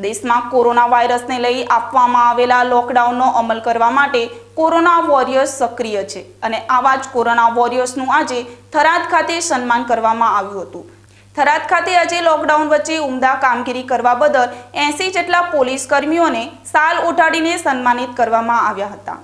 દેશમાં કોરોના વાયરસને લઈ આપવામાં આવેલા લોકડાઉનનો અમલ કરવા માટે કોરોના વોરિયર્સ સક્રિય છે અને આવા જ કોરોના વોરિયર્સનું આજે થરાદ ખાતે સન્માન કરવામાં આવ્યું હતું થરાદ ખાતે આજે લોકડાઉન વચ્ચે ઉમદા કામગીરી કરવા બદલ એસી જેટલા પોલીસ કર્મીઓને સાલ ઉઠાડીને સન્માનિત કરવામાં આવ્યા હતા